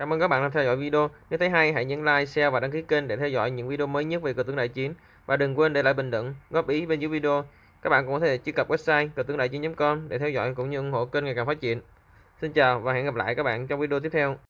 Cảm ơn các bạn đã theo dõi video. Nếu thấy hay, hãy nhấn like, share và đăng ký kênh để theo dõi những video mới nhất về cờ tướng đại chiến. Và đừng quên để lại bình luận, góp ý bên dưới video. Các bạn cũng có thể truy cập website cờ tướng đại chiến.com để theo dõi cũng như ủng hộ kênh ngày càng phát triển. Xin chào và hẹn gặp lại các bạn trong video tiếp theo.